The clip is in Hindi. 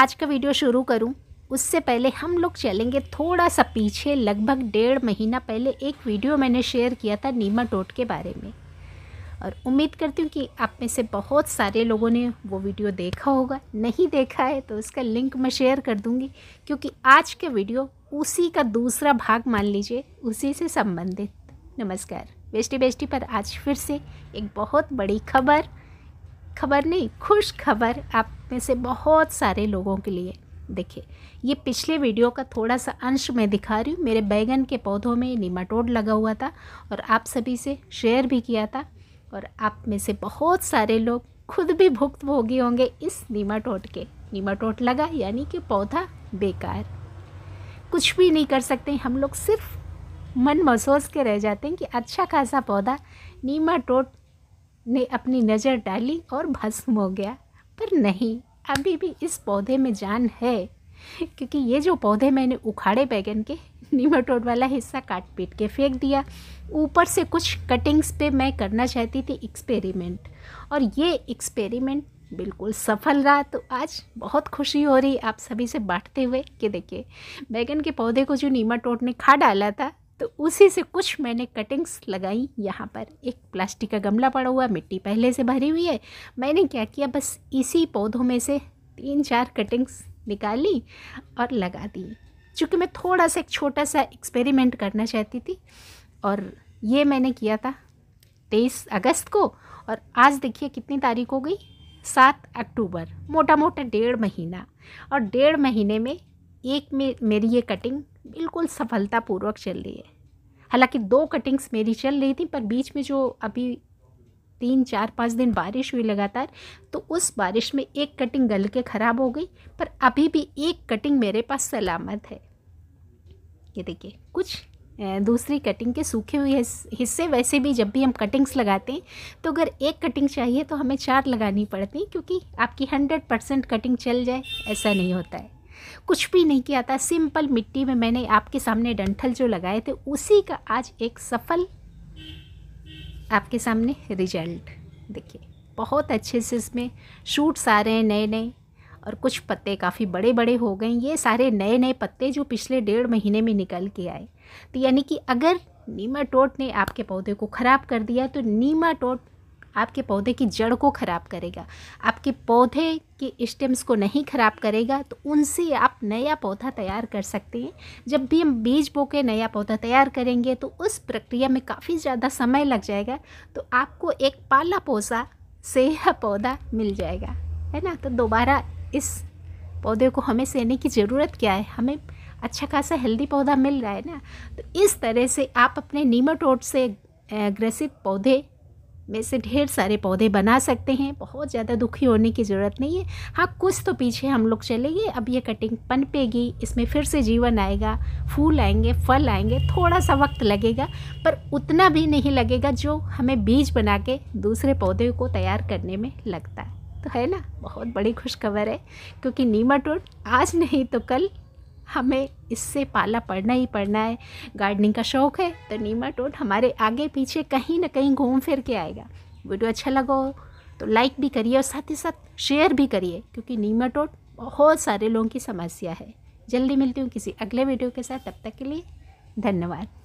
आज का वीडियो शुरू करूँ उससे पहले हम लोग चलेंगे थोड़ा सा पीछे लगभग डेढ़ महीना पहले एक वीडियो मैंने शेयर किया था नीमा टोट के बारे में और उम्मीद करती हूँ कि आप में से बहुत सारे लोगों ने वो वीडियो देखा होगा नहीं देखा है तो उसका लिंक मैं शेयर कर दूँगी क्योंकि आज के वीडियो उसी का दूसरा भाग मान लीजिए उसी से संबंधित नमस्कार बेस्टी बेस्टी पर आज फिर से एक बहुत बड़ी खबर खबर नहीं खुश खबर आप में से बहुत सारे लोगों के लिए देखिए ये पिछले वीडियो का थोड़ा सा अंश मैं दिखा रही हूँ मेरे बैगन के पौधों में निमाटोड लगा हुआ था और आप सभी से शेयर भी किया था और आप में से बहुत सारे लोग खुद भी भुक्त भोगी होंगे इस निमाटोट के निमाटोट लगा यानी कि पौधा बेकार कुछ भी नहीं कर सकते हम लोग सिर्फ मन महसूस के रह जाते हैं कि अच्छा खासा पौधा नीमा टोट ने अपनी नज़र डाली और भस्म हो गया पर नहीं अभी भी इस पौधे में जान है क्योंकि ये जो पौधे मैंने उखाड़े बैगन के नीमाटोड वाला हिस्सा काट पीट के फेंक दिया ऊपर से कुछ कटिंग्स पे मैं करना चाहती थी एक्सपेरिमेंट और ये एक्सपेरिमेंट बिल्कुल सफल रहा तो आज बहुत खुशी हो रही आप सभी से बांटते हुए कि देखिए बैगन के पौधे को जो नीमा टोट ने खा डाला था तो उसी से कुछ मैंने कटिंग्स लगाई यहाँ पर एक प्लास्टिक का गमला पड़ा हुआ मिट्टी पहले से भरी हुई है मैंने क्या किया बस इसी पौधों में से तीन चार कटिंग्स निकाली और लगा दी चूँकि मैं थोड़ा सा एक छोटा सा एक्सपेरिमेंट करना चाहती थी और ये मैंने किया था तेईस अगस्त को और आज देखिए कितनी तारीख हो गई सात अक्टूबर मोटा मोटा डेढ़ महीना और डेढ़ महीने में एक में मेरी ये कटिंग बिल्कुल सफलतापूर्वक चल रही है हालांकि दो कटिंग्स मेरी चल रही थी पर बीच में जो अभी तीन चार पाँच दिन बारिश हुई लगातार तो उस बारिश में एक कटिंग गल के ख़राब हो गई पर अभी भी एक कटिंग मेरे पास सलामत है ये देखिए कुछ दूसरी कटिंग के सूखे हुए हिस्से वैसे भी जब भी हम कटिंग्स लगाते हैं तो अगर एक कटिंग चाहिए तो हमें चार लगानी पड़ती क्योंकि आपकी हंड्रेड परसेंट कटिंग चल जाए ऐसा नहीं होता है कुछ भी नहीं किया था सिंपल मिट्टी में मैंने आपके सामने डंठल जो लगाए थे उसी का आज एक सफल आपके सामने रिजल्ट देखिए बहुत अच्छे से इसमें शूट्स आ रहे हैं नए नए और कुछ पत्ते काफ़ी बड़े बड़े हो गए ये सारे नए नए पत्ते जो पिछले डेढ़ महीने में निकल के आए तो यानी कि अगर टोट ने आपके पौधे को ख़राब कर दिया तो टोट आपके पौधे की जड़ को ख़राब करेगा आपके पौधे आपके स्टेम्स को नहीं ख़राब करेगा तो उनसे आप नया पौधा तैयार कर सकते हैं जब भी हम बीज बो के नया पौधा तैयार करेंगे तो उस प्रक्रिया में काफ़ी ज़्यादा समय लग जाएगा तो आपको एक पाला पोसा से यह पौधा मिल जाएगा है ना तो दोबारा इस पौधे को हमें सेने की ज़रूरत क्या है हमें अच्छा खासा हेल्दी पौधा मिल रहा है ना तो इस तरह से आप अपने टोट से ग्रसित पौधे में से ढेर सारे पौधे बना सकते हैं बहुत ज़्यादा दुखी होने की ज़रूरत नहीं है हाँ कुछ तो पीछे हम लोग चलेंगे अब ये कटिंग पनपेगी इसमें फिर से जीवन आएगा फूल आएंगे फल आएंगे थोड़ा सा वक्त लगेगा पर उतना भी नहीं लगेगा जो हमें बीज बना के दूसरे पौधे को तैयार करने में लगता है तो है ना बहुत बड़ी खुशखबर है क्योंकि नीमाटोड आज नहीं तो कल हमें इससे पाला पड़ना ही पड़ना है गार्डनिंग का शौक़ है तो नीमा टोट हमारे आगे पीछे कहीं ना कहीं घूम फिर के आएगा वीडियो अच्छा लगा हो तो लाइक भी करिए और साथ ही साथ शेयर भी करिए क्योंकि नीमा टोट बहुत सारे लोगों की समस्या है जल्दी मिलती हूँ किसी अगले वीडियो के साथ तब तक के लिए धन्यवाद